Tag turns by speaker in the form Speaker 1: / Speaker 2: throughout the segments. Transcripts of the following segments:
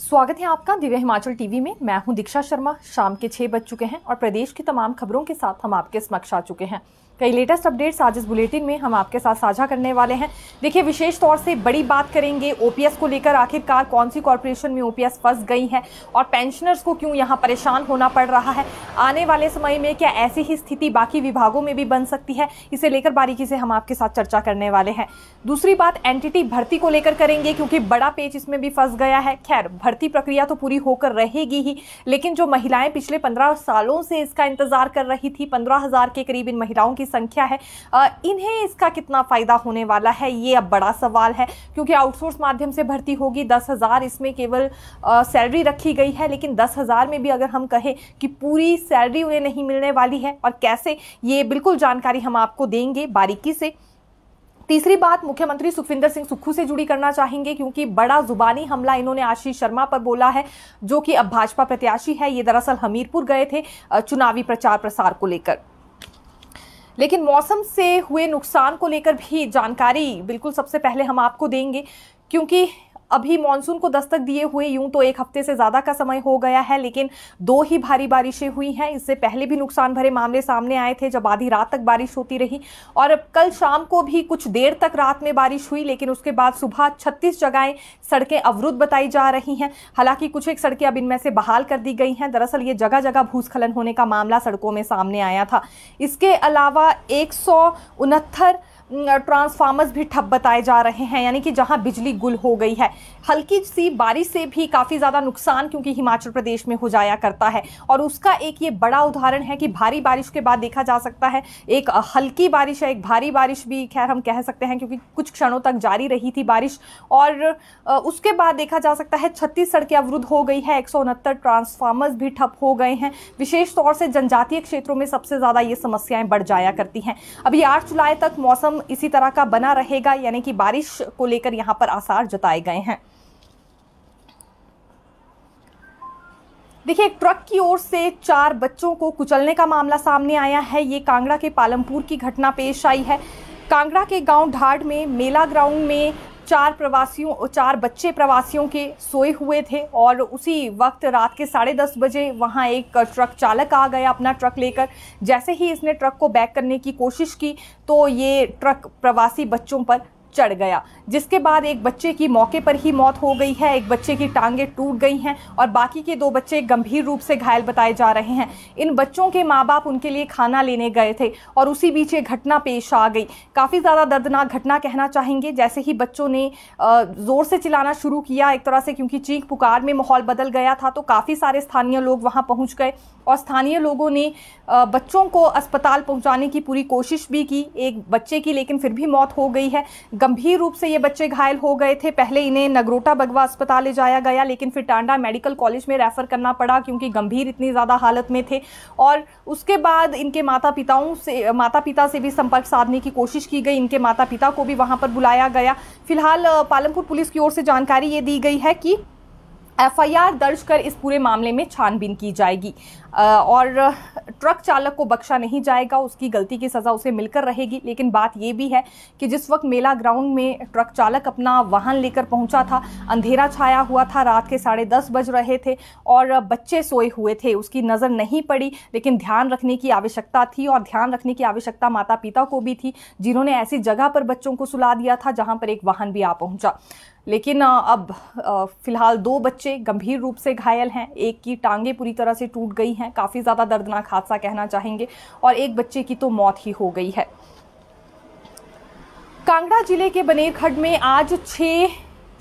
Speaker 1: स्वागत है आपका दिव्य हिमाचल टीवी में मैं हूं दीक्षा शर्मा शाम के छह बज चुके हैं और प्रदेश की तमाम खबरों के साथ हम आपके समक्ष आ चुके हैं कई लेटेस्ट अपडेट्स आज इस बुलेटिन में हम आपके साथ साझा करने वाले हैं देखिए विशेष तौर से बड़ी बात करेंगे ओपीएस को लेकर आखिरकार कौन सी कॉरपोरेशन में ओपीएस फंस गई है और पेंशनर्स को क्यों यहाँ परेशान होना पड़ रहा है आने वाले समय में क्या ऐसी ही स्थिति बाकी विभागों में भी बन सकती है इसे लेकर बारीकी से हम आपके साथ चर्चा करने वाले हैं दूसरी बात एनटीटी भर्ती को लेकर करेंगे क्योंकि बड़ा पेज इसमें भी फंस गया है खैर भर्ती प्रक्रिया तो पूरी होकर रहेगी ही लेकिन जो महिलाएं पिछले पंद्रह सालों से इसका इंतजार कर रही थी पंद्रह के करीब इन महिलाओं की संख्या है इन्हें इसका कितना फ़ायदा होने वाला है ये अब बड़ा सवाल है क्योंकि आउटसोर्स माध्यम से भर्ती होगी दस हज़ार इसमें केवल सैलरी रखी गई है लेकिन दस हज़ार में भी अगर हम कहें कि पूरी सैलरी उन्हें नहीं मिलने वाली है और कैसे ये बिल्कुल जानकारी हम आपको देंगे बारीकी से तीसरी बात मुख्यमंत्री सुखविंदर सिंह सुक्खू से जुड़ी करना चाहेंगे क्योंकि बड़ा जुबानी हमला इन्होंने आशीष शर्मा पर बोला है जो कि अब भाजपा प्रत्याशी है ये दरअसल हमीरपुर गए थे चुनावी प्रचार प्रसार को लेकर लेकिन मौसम से हुए नुकसान को लेकर भी जानकारी बिल्कुल सबसे पहले हम आपको देंगे क्योंकि अभी मानसून को दस्तक दिए हुए यूं तो एक हफ्ते से ज़्यादा का समय हो गया है लेकिन दो ही भारी बारिशें हुई हैं इससे पहले भी नुकसान भरे मामले सामने आए थे जब आधी रात तक बारिश होती रही और कल शाम को भी कुछ देर तक रात में बारिश हुई लेकिन उसके बाद सुबह छत्तीस जगहें सड़कें अवरुद्ध बताई जा रही हैं हालांकि कुछ एक सड़कें अब इनमें से बहाल कर दी गई हैं दरअसल ये जगह जगह भूस्खलन होने का मामला सड़कों में सामने आया था इसके अलावा एक ट्रांसफार्मर्स भी ठप बताए जा रहे हैं यानी कि जहां बिजली गुल हो गई है हल्की सी बारिश से भी काफ़ी ज़्यादा नुकसान क्योंकि हिमाचल प्रदेश में हो जाया करता है और उसका एक ये बड़ा उदाहरण है कि भारी बारिश के बाद देखा जा सकता है एक हल्की बारिश है एक भारी बारिश भी खैर हम कह सकते हैं क्योंकि कुछ क्षणों तक जारी रही थी बारिश और उसके बाद देखा जा सकता है छत्तीस सड़कें अवरुद्ध हो गई है एक ट्रांसफार्मर्स भी ठप हो गए हैं विशेष तौर से जनजातीय क्षेत्रों में सबसे ज़्यादा ये समस्याएँ बढ़ जाया करती हैं अभी आठ जुलाई तक मौसम इसी तरह का बना रहेगा यानी कि बारिश को लेकर यहां पर आसार जताए गए हैं देखिए एक ट्रक की ओर से चार बच्चों को कुचलने का मामला सामने आया है ये कांगड़ा के पालमपुर की घटना पेश आई है कांगड़ा के गांव ढाड में मेला ग्राउंड में चार प्रवासियों चार बच्चे प्रवासियों के सोए हुए थे और उसी वक्त रात के साढ़े दस बजे वहाँ एक ट्रक चालक आ गया अपना ट्रक लेकर जैसे ही इसने ट्रक को बैक करने की कोशिश की तो ये ट्रक प्रवासी बच्चों पर चढ़ गया जिसके बाद एक बच्चे की मौके पर ही मौत हो गई है एक बच्चे की टांगें टूट गई हैं और बाकी के दो बच्चे गंभीर रूप से घायल बताए जा रहे हैं इन बच्चों के माँ बाप उनके लिए खाना लेने गए थे और उसी बीच ये घटना पेश आ गई काफ़ी ज़्यादा दर्दनाक घटना कहना चाहेंगे जैसे ही बच्चों ने ज़ोर से चिल्लाना शुरू किया एक तरह से क्योंकि चीख पुकार में माहौल बदल गया था तो काफ़ी सारे स्थानीय लोग वहाँ पहुँच गए और स्थानीय लोगों ने बच्चों को अस्पताल पहुँचाने की पूरी कोशिश भी की एक बच्चे की लेकिन फिर भी मौत हो गई है गंभीर रूप से ये बच्चे घायल हो गए थे पहले इन्हें नगरोटा बगवा अस्पताल ले जाया गया लेकिन फिर टांडा मेडिकल कॉलेज में रेफर करना पड़ा क्योंकि गंभीर इतनी ज़्यादा हालत में थे और उसके बाद इनके माता पिताओं से माता पिता से भी संपर्क साधने की कोशिश की गई इनके माता पिता को भी वहाँ पर बुलाया गया फिलहाल पालमपुर पुलिस की ओर से जानकारी ये दी गई है कि एफआईआर दर्ज कर इस पूरे मामले में छानबीन की जाएगी और ट्रक चालक को बख्शा नहीं जाएगा उसकी गलती की सज़ा उसे मिलकर रहेगी लेकिन बात यह भी है कि जिस वक्त मेला ग्राउंड में ट्रक चालक अपना वाहन लेकर पहुंचा था अंधेरा छाया हुआ था रात के साढ़े दस बज रहे थे और बच्चे सोए हुए थे उसकी नज़र नहीं पड़ी लेकिन ध्यान रखने की आवश्यकता थी और ध्यान रखने की आवश्यकता माता पिता को भी थी जिन्होंने ऐसी जगह पर बच्चों को सुला दिया था जहाँ पर एक वाहन भी आ पहुँचा लेकिन अब फिलहाल दो बच्चे गंभीर रूप से घायल हैं एक की टांगें पूरी तरह से टूट गई हैं काफ़ी ज़्यादा दर्दनाक हादसा कहना चाहेंगे और एक बच्चे की तो मौत ही हो गई है कांगड़ा जिले के बनेरखड में आज छः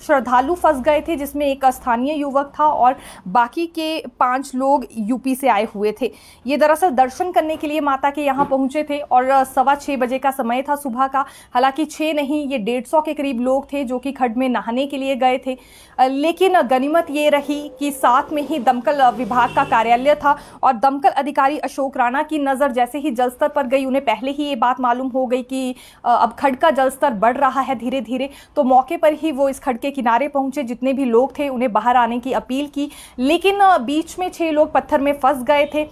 Speaker 1: श्रद्धालु फंस गए थे जिसमें एक स्थानीय युवक था और बाकी के पांच लोग यूपी से आए हुए थे ये दरअसल दर्शन करने के लिए माता के यहाँ पहुंचे थे और सवा छः बजे का समय था सुबह का हालांकि छः नहीं ये डेढ़ सौ के करीब लोग थे जो कि खड में नहाने के लिए गए थे लेकिन गनीमत ये रही कि साथ में ही दमकल विभाग का कार्यालय था और दमकल अधिकारी अशोक राणा की नज़र जैसे ही जलस्तर पर गई उन्हें पहले ही ये बात मालूम हो गई कि अब खड का जलस्तर बढ़ रहा है धीरे धीरे तो मौके पर ही वो इस खड के के किनारे पहुंचे जितने भी लोग थे उन्हें बाहर आने की अपील की लेकिन बीच में छह लोग पत्थर में फंस गए थे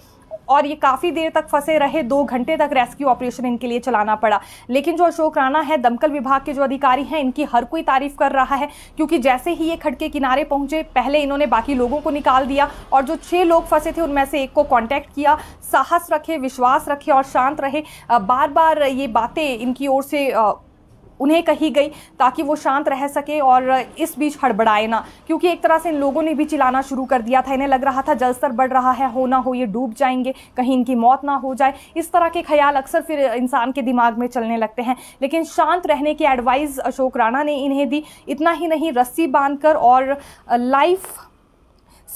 Speaker 1: और ये काफ़ी देर तक फंसे रहे दो घंटे तक रेस्क्यू ऑपरेशन इनके लिए चलाना पड़ा लेकिन जो अशोक राणा है दमकल विभाग के जो अधिकारी हैं इनकी हर कोई तारीफ कर रहा है क्योंकि जैसे ही ये खड़के किनारे पहुंचे पहले इन्होंने बाकी लोगों को निकाल दिया और जो छह लोग फंसे थे उनमें से एक को कॉन्टैक्ट किया साहस रखे विश्वास रखे और शांत रहे बार बार ये बातें इनकी ओर से उन्हें कही गई ताकि वो शांत रह सके और इस बीच हड़बड़ाए ना क्योंकि एक तरह से इन लोगों ने भी चिलाना शुरू कर दिया था इन्हें लग रहा था जलस्तर बढ़ रहा है हो ना हो ये डूब जाएंगे कहीं इनकी मौत ना हो जाए इस तरह के ख्याल अक्सर फिर इंसान के दिमाग में चलने लगते हैं लेकिन शांत रहने की एडवाइस अशोक राणा ने इन्हें दी इतना ही नहीं रस्सी बांधकर और लाइफ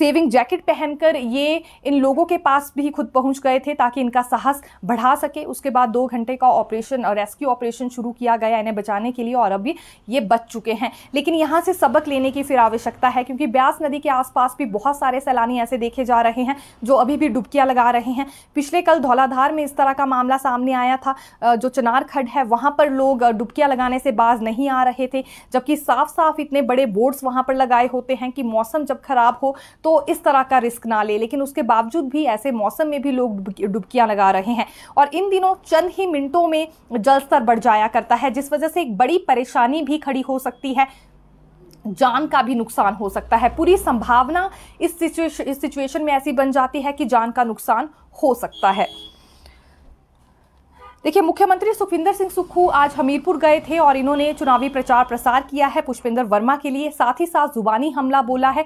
Speaker 1: सेविंग जैकेट पहनकर ये इन लोगों के पास भी खुद पहुंच गए थे ताकि इनका साहस बढ़ा सके उसके बाद दो घंटे का ऑपरेशन और रेस्क्यू ऑपरेशन शुरू किया गया इन्हें बचाने के लिए और अभी ये बच चुके हैं लेकिन यहाँ से सबक लेने की फिर आवश्यकता है क्योंकि ब्यास नदी के आसपास भी बहुत सारे सैलानी ऐसे देखे जा रहे हैं जो अभी भी डुबकियाँ लगा रहे हैं पिछले कल धौलाधार में इस तरह का मामला सामने आया था जो चनार खड है वहाँ पर लोग डुबकियाँ लगाने से बाज नहीं आ रहे थे जबकि साफ साफ इतने बड़े बोर्ड्स वहाँ पर लगाए होते हैं कि मौसम जब खराब हो तो तो इस तरह का रिस्क ना ले लेकिन उसके बावजूद भी ऐसे मौसम में भी लोग डुबकियां लगा रहे हैं और इन दिनों चंद ही मिनटों में जल स्तर बढ़ जाया करता है जिस वजह से एक बड़ी परेशानी भी खड़ी हो सकती है जान का भी नुकसान हो सकता है पूरी संभावना इस सिचुएशन इस सिचुएशन में ऐसी बन जाती है कि जान का नुकसान हो सकता है देखिए मुख्यमंत्री सुखविंदर सिंह सुक्खू आज हमीरपुर गए थे और इन्होंने चुनावी प्रचार प्रसार किया है पुष्पेंद्र वर्मा के लिए साथ ही साथ जुबानी हमला बोला है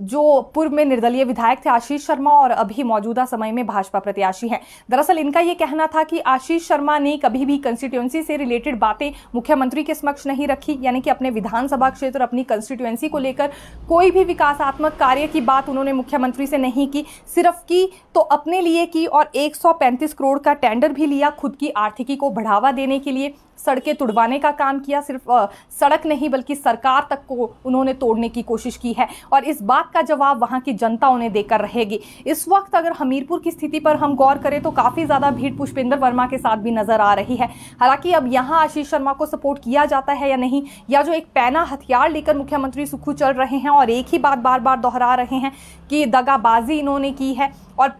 Speaker 1: जो पूर्व में निर्दलीय विधायक थे आशीष शर्मा और अभी मौजूदा समय में भाजपा प्रत्याशी हैं दरअसल इनका ये कहना था कि आशीष शर्मा ने कभी भी कंस्टिट्यूएंसी से रिलेटेड बातें मुख्यमंत्री के समक्ष नहीं रखी यानी कि अपने विधानसभा क्षेत्र अपनी कंस्टिट्यूएंसी को लेकर कोई भी विकासात्मक कार्य की बात उन्होंने मुख्यमंत्री से नहीं की सिर्फ की तो अपने लिए की और एक करोड़ का टेंडर भी लिया खुद की आर्थिकी को बढ़ावा देने के लिए सड़कें तुड़वाने का काम किया सिर्फ सड़क नहीं बल्कि सरकार तक को उन्होंने तोड़ने की कोशिश की है और इस बात का जवाब वहाँ की जनता उन्हें देकर रहेगी इस वक्त अगर हमीरपुर की स्थिति पर हम गौर करें तो काफ़ी ज़्यादा भीड़ पुष्पेंद्र वर्मा के साथ भी नजर आ रही है हालांकि अब यहाँ आशीष शर्मा को सपोर्ट किया जाता है या नहीं या जो एक पैना हथियार लेकर मुख्यमंत्री सुखू चल रहे हैं और एक ही बात बार बार दोहरा रहे हैं कि दगाबाजी इन्होंने की है और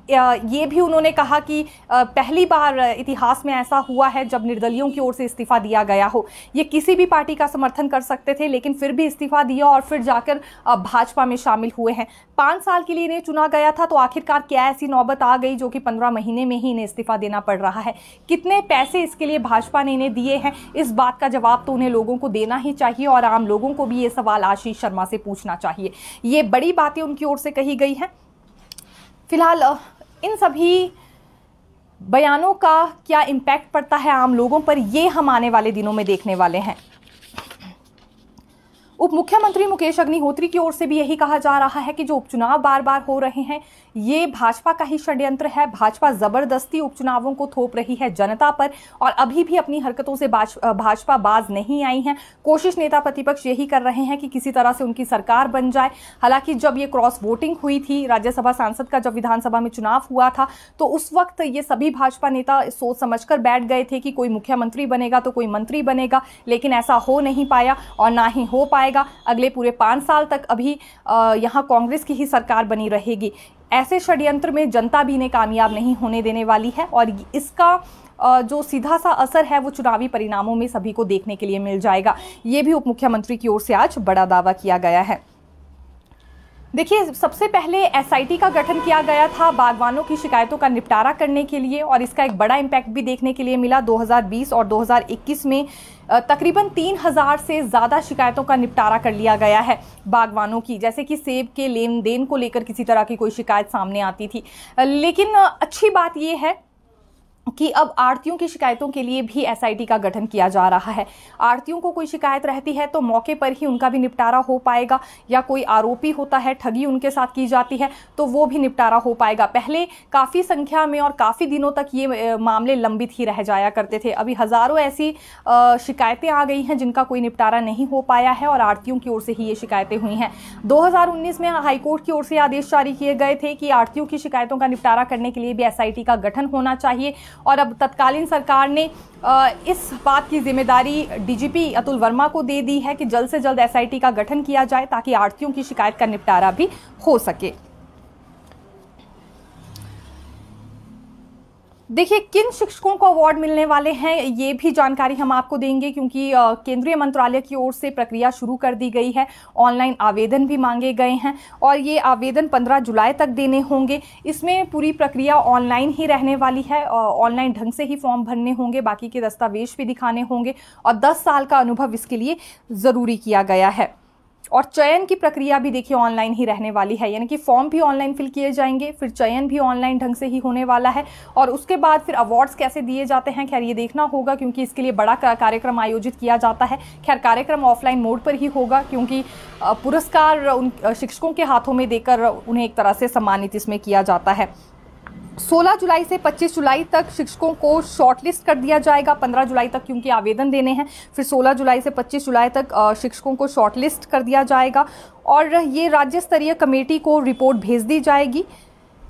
Speaker 1: ये भी उन्होंने कहा कि पहली बार इतिहास में ऐसा हुआ है जब निर्दलियों की ओर से इस्तीफा इस्तीफा दिया गया हो ये किसी भी पार्टी का समर्थन कर सकते थे लेकिन फिर भी इस्तीफा दिया और फिर जाकर भाजपा में शामिल हुए हैं पाँच साल के लिए इन्हें चुना गया था तो आखिरकार क्या ऐसी नौबत आ गई जो कि पंद्रह महीने में ही इन्हें इस्तीफा देना पड़ रहा है कितने पैसे इसके लिए भाजपा ने इन्हें दिए हैं इस बात का जवाब तो उन्हें लोगों को देना ही चाहिए और आम लोगों को भी ये सवाल आशीष शर्मा से पूछना चाहिए ये बड़ी बातें उनकी ओर से कही गई हैं फिलहाल इन सभी बयानों का क्या इम्पैक्ट पड़ता है आम लोगों पर ये हम आने वाले दिनों में देखने वाले हैं उप मुख्यमंत्री मुकेश अग्निहोत्री की ओर से भी यही कहा जा रहा है कि जो उपचुनाव बार बार हो रहे हैं ये भाजपा का ही षड्यंत्र है भाजपा जबरदस्ती उपचुनावों को थोप रही है जनता पर और अभी भी अपनी हरकतों से भाजपा बाज नहीं आई है कोशिश नेता प्रतिपक्ष यही कर रहे हैं कि किसी तरह से उनकी सरकार बन जाए हालांकि जब ये क्रॉस वोटिंग हुई थी राज्यसभा सांसद का जब विधानसभा में चुनाव हुआ था तो उस वक्त ये सभी भाजपा नेता सोच समझ बैठ गए थे कि कोई मुख्यमंत्री बनेगा तो कोई मंत्री बनेगा लेकिन ऐसा हो नहीं पाया और ना ही हो पाएगा अगले पूरे पाँच साल तक अभी यहाँ कांग्रेस की ही सरकार बनी रहेगी ऐसे षड्यंत्र में जनता भी इन्हें कामयाब नहीं होने देने वाली है और इसका जो सीधा सा असर है वो चुनावी परिणामों में सभी को देखने के लिए मिल जाएगा ये भी उप मुख्यमंत्री की ओर से आज बड़ा दावा किया गया है देखिए सबसे पहले एसआईटी का गठन किया गया था बागवानों की शिकायतों का निपटारा करने के लिए और इसका एक बड़ा इम्पैक्ट भी देखने के लिए मिला 2020 और 2021 में तकरीबन 3000 से ज़्यादा शिकायतों का निपटारा कर लिया गया है बागवानों की जैसे कि सेब के लेन देन को लेकर किसी तरह की कोई शिकायत सामने आती थी लेकिन अच्छी बात ये है कि अब आरतियों की शिकायतों के लिए भी एसआईटी का गठन किया जा रहा है आरतियों को कोई शिकायत रहती है तो मौके पर ही उनका भी निपटारा हो पाएगा या कोई आरोपी होता है ठगी उनके साथ की जाती है तो वो भी निपटारा हो पाएगा पहले काफ़ी संख्या में और काफ़ी दिनों तक ये मामले लंबित ही रह जाया करते थे अभी हज़ारों ऐसी शिकायतें आ गई हैं जिनका कोई निपटारा नहीं हो पाया है और आरतियों की ओर से ही ये शिकायतें हुई हैं दो में हाईकोर्ट की ओर से आदेश जारी किए गए थे कि आरतियों की शिकायतों का निपटारा करने के लिए भी एस का गठन होना चाहिए और अब तत्कालीन सरकार ने इस बात की जिम्मेदारी डीजीपी अतुल वर्मा को दे दी है कि जल्द से जल्द एसआईटी का गठन किया जाए ताकि आड़तियों की शिकायत का निपटारा भी हो सके देखिए किन शिक्षकों को अवार्ड मिलने वाले हैं ये भी जानकारी हम आपको देंगे क्योंकि केंद्रीय मंत्रालय की ओर से प्रक्रिया शुरू कर दी गई है ऑनलाइन आवेदन भी मांगे गए हैं और ये आवेदन 15 जुलाई तक देने होंगे इसमें पूरी प्रक्रिया ऑनलाइन ही रहने वाली है ऑनलाइन ढंग से ही फॉर्म भरने होंगे बाकी के दस्तावेज भी दिखाने होंगे और दस साल का अनुभव इसके लिए ज़रूरी किया गया है और चयन की प्रक्रिया भी देखिए ऑनलाइन ही रहने वाली है यानी कि फॉर्म भी ऑनलाइन फिल किए जाएंगे फिर चयन भी ऑनलाइन ढंग से ही होने वाला है और उसके बाद फिर अवार्ड्स कैसे दिए जाते हैं खैर ये देखना होगा क्योंकि इसके लिए बड़ा कार्यक्रम आयोजित किया जाता है खैर कार्यक्रम ऑफलाइन मोड पर ही होगा क्योंकि पुरस्कार उन शिक्षकों के हाथों में देकर उन्हें एक तरह से सम्मानित इसमें किया जाता है 16 जुलाई से 25 जुलाई तक शिक्षकों को शॉर्टलिस्ट कर दिया जाएगा 15 जुलाई तक क्योंकि आवेदन देने हैं फिर 16 जुलाई से 25 जुलाई तक शिक्षकों को शॉर्टलिस्ट कर दिया जाएगा और ये राज्य स्तरीय कमेटी को रिपोर्ट भेज दी जाएगी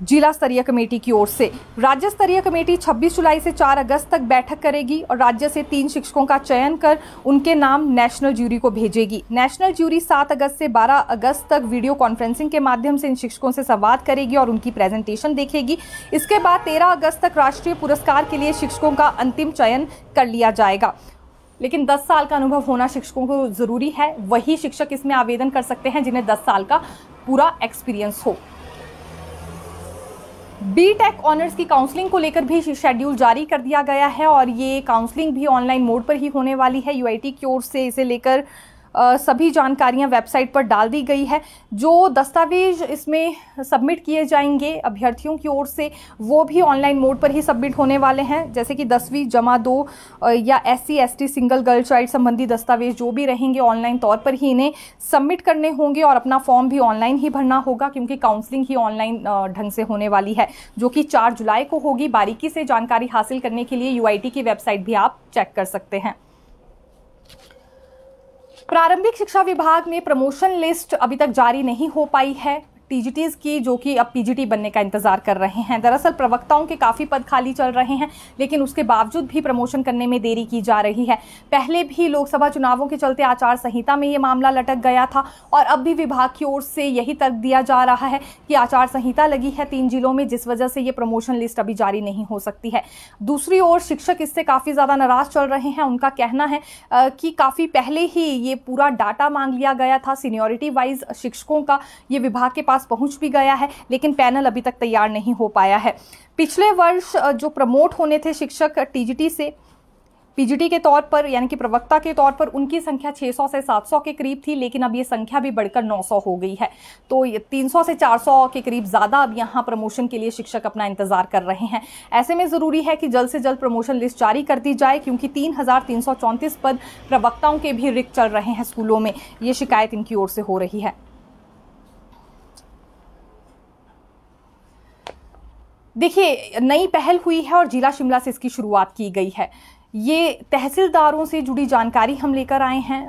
Speaker 1: जिला स्तरीय कमेटी की ओर से राज्य स्तरीय कमेटी 26 जुलाई से 4 अगस्त तक बैठक करेगी और राज्य से तीन शिक्षकों का चयन कर उनके नाम नेशनल ज्यूरी को भेजेगी नेशनल ज्यूरी 7 अगस्त से 12 अगस्त तक वीडियो कॉन्फ्रेंसिंग के माध्यम से इन शिक्षकों से संवाद करेगी और उनकी प्रेजेंटेशन देखेगी इसके बाद तेरह अगस्त तक राष्ट्रीय पुरस्कार के लिए शिक्षकों का अंतिम चयन कर लिया जाएगा लेकिन 10 साल का अनुभव होना शिक्षकों को ज़रूरी है वही शिक्षक इसमें आवेदन कर सकते हैं जिन्हें 10 साल का पूरा एक्सपीरियंस हो बी टेक ऑनर्स की काउंसलिंग को लेकर भी शेड्यूल जारी कर दिया गया है और ये काउंसलिंग भी ऑनलाइन मोड पर ही होने वाली है यूआईटी की ओर से इसे लेकर सभी जानकारियां वेबसाइट पर डाल दी गई है जो दस्तावेज इसमें सबमिट किए जाएंगे अभ्यर्थियों की ओर से वो भी ऑनलाइन मोड पर ही सबमिट होने वाले हैं जैसे कि दसवीं जमा दो या S C single girl child संबंधी दस्तावेज जो भी रहेंगे ऑनलाइन तौर पर ही इन्हें सबमिट करने होंगे और अपना फॉर्म भी ऑनलाइन ही भरना होगा क्योंकि काउंसलिंग ही ऑनलाइन ढंग से होने वाली है जो कि चार जुलाई को होगी बारीकी से जानकारी हासिल करने के लिए यू की वेबसाइट भी आप चेक कर सकते हैं प्रारंभिक शिक्षा विभाग में प्रमोशन लिस्ट अभी तक जारी नहीं हो पाई है टीजीटीज़ की जो कि अब पीजीटी बनने का इंतज़ार कर रहे हैं दरअसल प्रवक्ताओं के काफ़ी पद खाली चल रहे हैं लेकिन उसके बावजूद भी प्रमोशन करने में देरी की जा रही है पहले भी लोकसभा चुनावों के चलते आचार संहिता में ये मामला लटक गया था और अब भी विभाग की ओर से यही तर्क दिया जा रहा है कि आचार संहिता लगी है तीन जिलों में जिस वजह से ये प्रमोशन लिस्ट अभी जारी नहीं हो सकती है दूसरी ओर शिक्षक इससे काफ़ी ज़्यादा नाराज़ चल रहे हैं उनका कहना है कि काफ़ी पहले ही ये पूरा डाटा मांग लिया गया था सीनियोरिटी वाइज शिक्षकों का ये विभाग के पास पास पहुंच भी गया है लेकिन पैनल अभी तक तैयार नहीं हो पाया है पिछले वर्ष जो प्रमोट होने थे शिक्षक टीजीटी से पीजीटी के तौर पर यानी कि प्रवक्ता के तौर पर उनकी संख्या 600 से 700 के करीब थी लेकिन अब ये संख्या भी बढ़कर 900 हो गई है तो ये 300 से 400 के करीब ज़्यादा अब यहाँ प्रमोशन के लिए शिक्षक अपना इंतज़ार कर रहे हैं ऐसे में ज़रूरी है कि जल्द से जल्द प्रमोशन लिस्ट जारी कर दी जाए क्योंकि तीन पद प्रवक्ताओं के भी रिक्त चल रहे हैं स्कूलों में ये शिकायत इनकी ओर से हो रही है देखिए नई पहल हुई है और जिला शिमला से इसकी शुरुआत की गई है ये तहसीलदारों से जुड़ी जानकारी हम लेकर आए हैं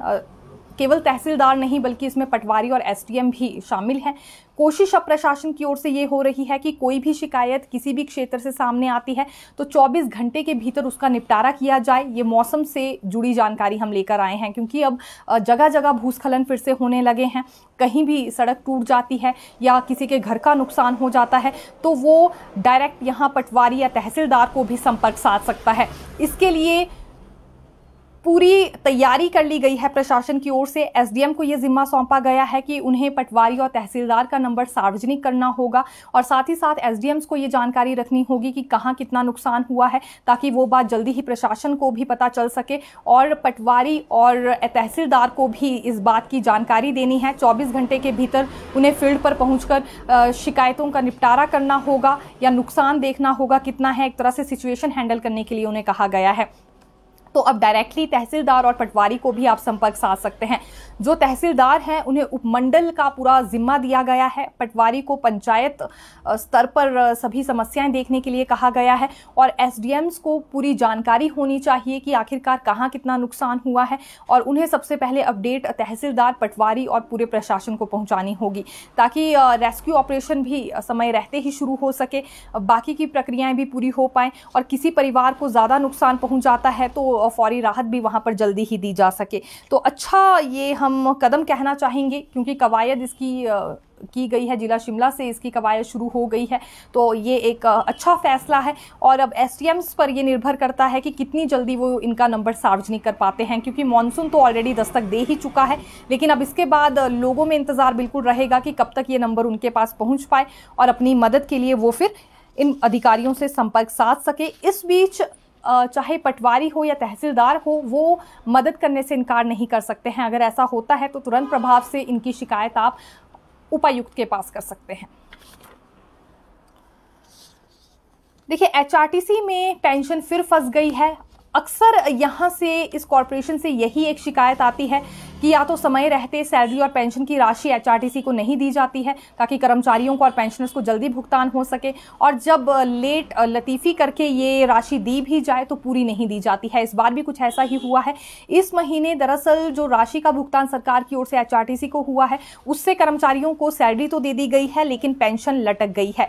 Speaker 1: केवल तहसीलदार नहीं बल्कि इसमें पटवारी और एसडीएम भी शामिल हैं कोशिश अब प्रशासन की ओर से ये हो रही है कि कोई भी शिकायत किसी भी क्षेत्र से सामने आती है तो 24 घंटे के भीतर उसका निपटारा किया जाए ये मौसम से जुड़ी जानकारी हम लेकर आए हैं क्योंकि अब जगह जगह भूस्खलन फिर से होने लगे हैं कहीं भी सड़क टूट जाती है या किसी के घर का नुकसान हो जाता है तो वो डायरेक्ट यहाँ पटवारी या तहसीलदार को भी संपर्क साध सकता है इसके लिए पूरी तैयारी कर ली गई है प्रशासन की ओर से एसडीएम को ये जिम्मा सौंपा गया है कि उन्हें पटवारी और तहसीलदार का नंबर सार्वजनिक करना होगा और साथ ही साथ एसडीएम्स को ये जानकारी रखनी होगी कि कहाँ कितना नुकसान हुआ है ताकि वो बात जल्दी ही प्रशासन को भी पता चल सके और पटवारी और तहसीलदार को भी इस बात की जानकारी देनी है चौबीस घंटे के भीतर उन्हें फील्ड पर पहुँच शिकायतों का निपटारा करना होगा या नुकसान देखना होगा कितना है एक तरह से सिचुएशन हैंडल करने के लिए उन्हें कहा गया है तो अब डायरेक्टली तहसीलदार और पटवारी को भी आप संपर्क साध सकते हैं जो तहसीलदार हैं उन्हें उपमंडल का पूरा जिम्मा दिया गया है पटवारी को पंचायत स्तर पर सभी समस्याएं देखने के लिए कहा गया है और एसडीएम्स को पूरी जानकारी होनी चाहिए कि आखिरकार कहाँ कितना नुकसान हुआ है और उन्हें सबसे पहले अपडेट तहसीलदार पटवारी और पूरे प्रशासन को पहुँचानी होगी ताकि रेस्क्यू ऑपरेशन भी समय रहते ही शुरू हो सके बाकी की प्रक्रियाएं भी पूरी हो पाएँ और किसी परिवार को ज़्यादा नुकसान पहुँच जाता है तो फौरी राहत भी वहाँ पर जल्दी ही दी जा सके तो अच्छा ये हम हम कदम कहना चाहेंगे क्योंकि कवायद इसकी की गई है जिला शिमला से इसकी कवायद शुरू हो गई है तो ये एक अच्छा फैसला है और अब एस पर यह निर्भर करता है कि कितनी जल्दी वो इनका नंबर सार्वजनिक कर पाते हैं क्योंकि मानसून तो ऑलरेडी दस्तक दे ही चुका है लेकिन अब इसके बाद लोगों में इंतज़ार बिल्कुल रहेगा कि कब तक ये नंबर उनके पास पहुँच पाए और अपनी मदद के लिए वो फिर इन अधिकारियों से संपर्क साध सके इस बीच चाहे पटवारी हो या तहसीलदार हो वो मदद करने से इनकार नहीं कर सकते हैं अगर ऐसा होता है तो तुरंत प्रभाव से इनकी शिकायत आप उपायुक्त के पास कर सकते हैं देखिए एचआरटीसी में पेंशन फिर फंस गई है अक्सर यहाँ से इस कॉरपोरेशन से यही एक शिकायत आती है कि या तो समय रहते सैलरी और पेंशन की राशि एच को नहीं दी जाती है ताकि कर्मचारियों को और पेंशनर्स को जल्दी भुगतान हो सके और जब लेट लतीफ़ी करके ये राशि दी भी जाए तो पूरी नहीं दी जाती है इस बार भी कुछ ऐसा ही हुआ है इस महीने दरअसल जो राशि का भुगतान सरकार की ओर से एच को हुआ है उससे कर्मचारियों को सैलरी तो दे दी गई है लेकिन पेंशन लटक गई है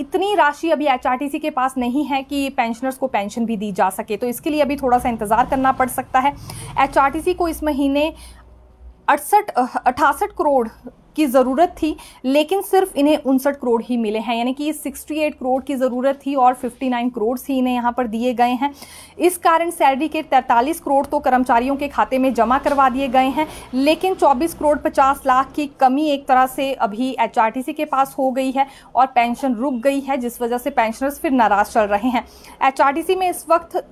Speaker 1: इतनी राशि अभी एच के पास नहीं है कि पेंशनर्स को पेंशन भी दी जा सके तो इसके लिए अभी थोड़ा सा इंतज़ार करना पड़ सकता है एच को इस महीने अड़सठ अठासठ करोड़ की ज़रूरत थी लेकिन सिर्फ इन्हें उनसठ करोड़ ही मिले हैं यानी कि 68 करोड़ की ज़रूरत थी और 59 करोड़ ही इन्हें यहाँ पर दिए गए हैं इस कारण सैलरी के 43 करोड़ तो कर्मचारियों के खाते में जमा करवा दिए गए हैं लेकिन 24 करोड़ 50 लाख की कमी एक तरह से अभी एच के पास हो गई है और पेंशन रुक गई है जिस वजह से पेंशनर्स फिर नाराज़ चल रहे हैं एच में इस वक्त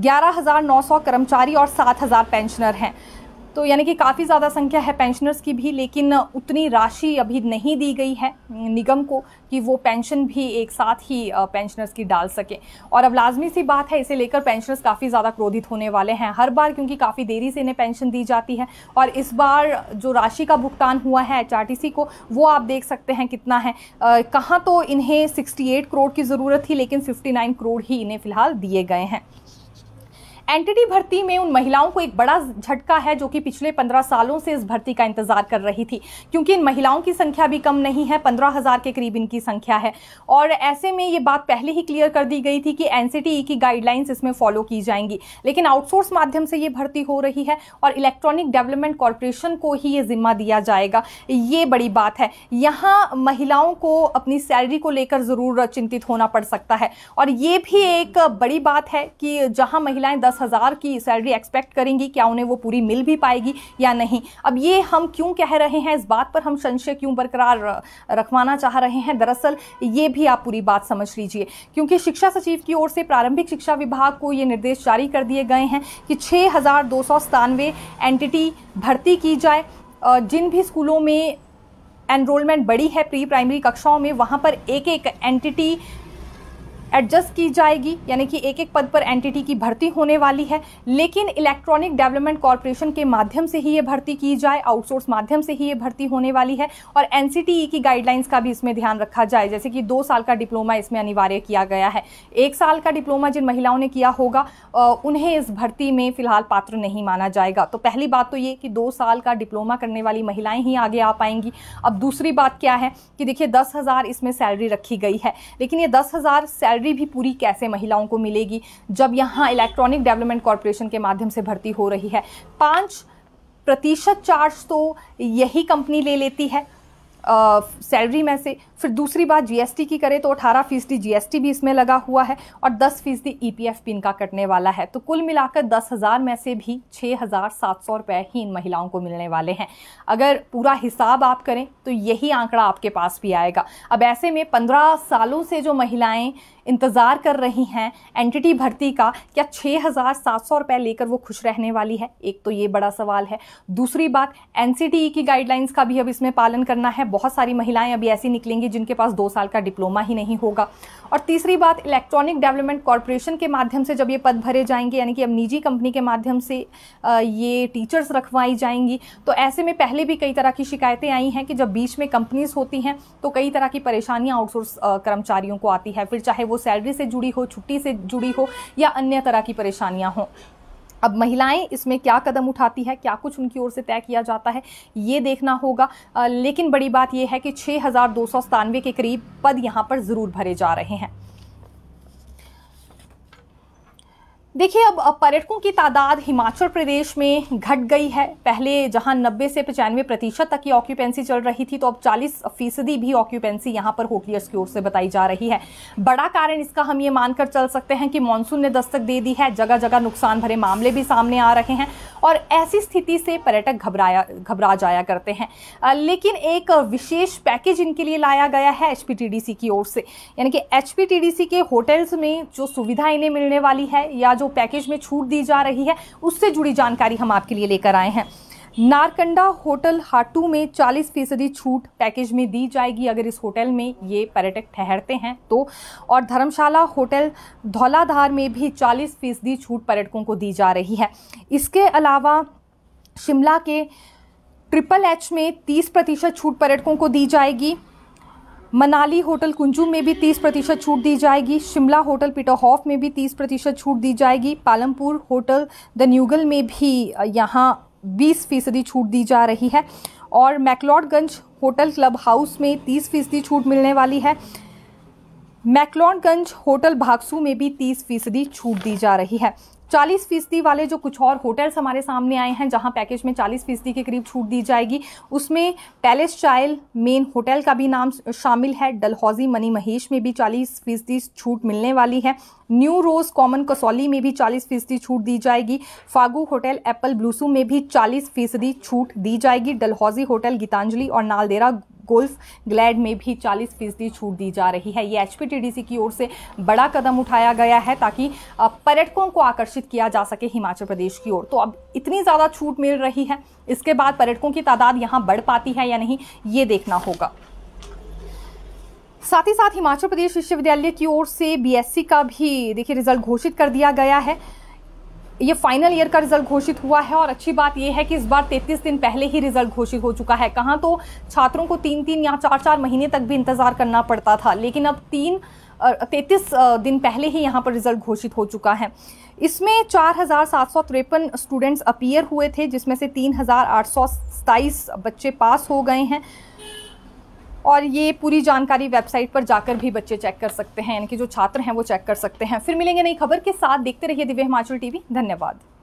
Speaker 1: ग्यारह कर्मचारी और सात पेंशनर हैं तो यानी कि काफ़ी ज़्यादा संख्या है पेंशनर्स की भी लेकिन उतनी राशि अभी नहीं दी गई है निगम को कि वो पेंशन भी एक साथ ही पेंशनर्स की डाल सके और अब लाजमी सी बात है इसे लेकर पेंशनर्स काफ़ी ज़्यादा क्रोधित होने वाले हैं हर बार क्योंकि काफ़ी देरी से इन्हें पेंशन दी जाती है और इस बार जो राशि का भुगतान हुआ है एच को वो आप देख सकते हैं कितना है कहाँ तो इन्हें सिक्सटी करोड़ की ज़रूरत थी लेकिन फिफ्टी करोड़ ही इन्हें फ़िलहाल दिए गए हैं एनटीटी भर्ती में उन महिलाओं को एक बड़ा झटका है जो कि पिछले पंद्रह सालों से इस भर्ती का इंतजार कर रही थी क्योंकि इन महिलाओं की संख्या भी कम नहीं है पंद्रह हजार के करीब इनकी संख्या है और ऐसे में ये बात पहले ही क्लियर कर दी गई थी कि एनसीटीई की गाइडलाइंस इसमें फॉलो की जाएंगी लेकिन आउटसोर्स माध्यम से ये भर्ती हो रही है और इलेक्ट्रॉनिक डेवलपमेंट कॉरपोरेशन को ही ये जिम्मा दिया जाएगा ये बड़ी बात है यहाँ महिलाओं को अपनी सैलरी को लेकर ज़रूर चिंतित होना पड़ सकता है और ये भी एक बड़ी बात है कि जहाँ महिलाएं दस हज़ार की सैलरी एक्सपेक्ट करेंगी क्या उन्हें वो पूरी मिल भी पाएगी या नहीं अब ये हम क्यों कह रहे हैं इस बात पर हम संशय क्यों बरकरार रखवाना चाह रहे हैं दरअसल ये भी आप पूरी बात समझ लीजिए क्योंकि शिक्षा सचिव की ओर से प्रारंभिक शिक्षा विभाग को ये निर्देश जारी कर दिए गए हैं कि छः हजार दो सौ एंटिटी भर्ती की जाए जिन भी स्कूलों में एनरोलमेंट बड़ी है प्री प्राइमरी कक्षाओं में वहाँ पर एक एक एंटिटी एडजस्ट की जाएगी यानी कि एक एक पद पर एंटिटी की भर्ती होने वाली है लेकिन इलेक्ट्रॉनिक डेवलपमेंट कॉरपोरेशन के माध्यम से ही ये भर्ती की जाए आउटसोर्स माध्यम से ही ये भर्ती होने वाली है और एन e की गाइडलाइंस का भी इसमें ध्यान रखा जाए जैसे कि दो साल का डिप्लोमा इसमें अनिवार्य किया गया है एक साल का डिप्लोमा जिन महिलाओं ने किया होगा उन्हें इस भर्ती में फिलहाल पात्र नहीं माना जाएगा तो पहली बात तो ये कि दो साल का डिप्लोमा करने वाली महिलाएं ही आगे आ पाएंगी अब दूसरी बात क्या है कि देखिए दस इसमें सैलरी रखी गई है लेकिन ये दस सैलरी सैलरी भी पूरी कैसे महिलाओं को मिलेगी जब यहाँ इलेक्ट्रॉनिक डेवलपमेंट कॉरपोरेशन के माध्यम से भर्ती हो रही है पाँच प्रतिशत चार्ज तो यही कंपनी ले लेती है सैलरी में से फिर दूसरी बात जीएसटी की करें तो अठारह फीसदी जीएसटी भी इसमें लगा हुआ है और दस फीसदी ई पी एफ भी इनका कटने वाला है तो कुल मिलाकर दस हज़ार में से भी छः हज़ार सात सौ रुपये ही इन महिलाओं को मिलने वाले हैं अगर पूरा हिसाब आप करें तो यही आंकड़ा आपके पास भी आएगा अब ऐसे में पंद्रह सालों से जो महिलाएँ इंतज़ार कर रही हैं एंटिटी भर्ती का क्या छः हज़ार सात सौ रुपये लेकर वो खुश रहने वाली है एक तो ये बड़ा सवाल है दूसरी बात एन e की गाइडलाइंस का भी अब इसमें पालन करना है बहुत सारी महिलाएं अभी ऐसी निकलेंगी जिनके पास दो साल का डिप्लोमा ही नहीं होगा और तीसरी बात इलेक्ट्रॉनिक डेवलपमेंट कॉरपोरेशन के माध्यम से जब ये पद भरे जाएंगे यानी कि अब निजी कंपनी के माध्यम से ये टीचर्स रखवाई जाएंगी तो ऐसे में पहले भी कई तरह की शिकायतें आई हैं कि जब बीच में कंपनीज होती हैं तो कई तरह की परेशानियाँ आउटसोर्स कर्मचारियों को आती है फिर चाहे वो सैलरी से जुड़ी हो छुट्टी से जुड़ी हो या अन्य तरह की परेशानियाँ हों अब महिलाएं इसमें क्या कदम उठाती है क्या कुछ उनकी ओर से तय किया जाता है ये देखना होगा लेकिन बड़ी बात यह है कि छः के करीब पद यहाँ पर ज़रूर भरे जा रहे हैं देखिए अब पर्यटकों की तादाद हिमाचल प्रदेश में घट गई है पहले जहां 90 से पचानवे प्रतिशत तक की ऑक्यूपेंसी चल रही थी तो अब 40 फीसदी भी ऑक्यूपेंसी यहां पर होटलियर्स की ओर से बताई जा रही है बड़ा कारण इसका हम ये मानकर चल सकते हैं कि मानसून ने दस्तक दे दी है जगह जगह नुकसान भरे मामले भी सामने आ रहे हैं और ऐसी स्थिति से पर्यटक घबराया घबरा जाया करते हैं लेकिन एक विशेष पैकेज इनके लिए लाया गया है एच की ओर से यानी कि एच के होटल्स में जो सुविधा इन्हें मिलने वाली है या जो पैकेज में छूट दी जा रही है उससे जुड़ी जानकारी हम आपके लिए लेकर आए हैं नारकंडा होटल हाटू में 40 फीसदी छूट पैकेज में दी जाएगी अगर इस होटल में ये पर्यटक ठहरते हैं तो और धर्मशाला होटल धौलाधार में भी 40 फीसदी छूट पर्यटकों को दी जा रही है इसके अलावा शिमला के ट्रिपल एच में 30 प्रतिशत छूट पर्यटकों को दी जाएगी मनाली होटल कुंजू में भी 30 प्रतिशत छूट दी जाएगी शिमला होटल पिटोहॉफ में भी 30 प्रतिशत छूट दी जाएगी पालमपुर होटल द न्यूगल में भी यहाँ 20 फीसदी छूट दी जा रही है और मैकलॉडगंज होटल क्लब हाउस में 30 फीसदी छूट मिलने वाली है मैकलॉडगंज होटल भागसू में भी 30 फीसदी छूट दी जा रही है चालीस फीसदी वाले जो कुछ और होटल्स हमारे सामने आए हैं जहाँ पैकेज में चालीस फीसदी के करीब छूट दी जाएगी उसमें पैलेस चाइल मेन होटल का भी नाम शामिल है डलहौजी मनी महेश में भी चालीस फीसदी छूट मिलने वाली है न्यू रोज़ कॉमन कसौली में भी चालीस फीसदी छूट दी जाएगी फागू होटल एप्पल ब्लूसू में भी चालीस फीसदी छूट दी जाएगी डलहौजी होटल गीतांजलि और नालदेरा गोल्फ ग्लैड में भी चालीस फीसदी छूट दी जा रही है ये एच की ओर से बड़ा कदम उठाया गया है ताकि पर्यटकों को आकर्षित किया जा सके हिमाचल प्रदेश की ओर तो अब इतनी ज़्यादा छूट मिल रही है इसके बाद पर्यटकों की तादाद यहाँ बढ़ पाती है या नहीं ये देखना होगा साथ ही साथ हिमाचल प्रदेश विश्वविद्यालय की ओर से बीएससी का भी देखिए रिजल्ट घोषित कर दिया गया है ये फाइनल ईयर का रिजल्ट घोषित हुआ है और अच्छी बात यह है कि इस बार 33 दिन पहले ही रिजल्ट घोषित हो चुका है कहाँ तो छात्रों को तीन तीन या चार चार महीने तक भी इंतजार करना पड़ता था लेकिन अब तीन तैतीस दिन पहले ही यहाँ पर रिजल्ट घोषित हो चुका है इसमें चार हज़ार सात सौ तिरपन स्टूडेंट्स अपीयर हुए थे जिसमें से तीन हज़ार आठ सौ सताईस बच्चे पास हो गए हैं और ये पूरी जानकारी वेबसाइट पर जाकर भी बच्चे चेक कर सकते हैं इनके जो छात्र हैं वो चेक कर सकते हैं फिर मिलेंगे नई खबर के साथ देखते रहिए दिव्य हिमाचल टीवी धन्यवाद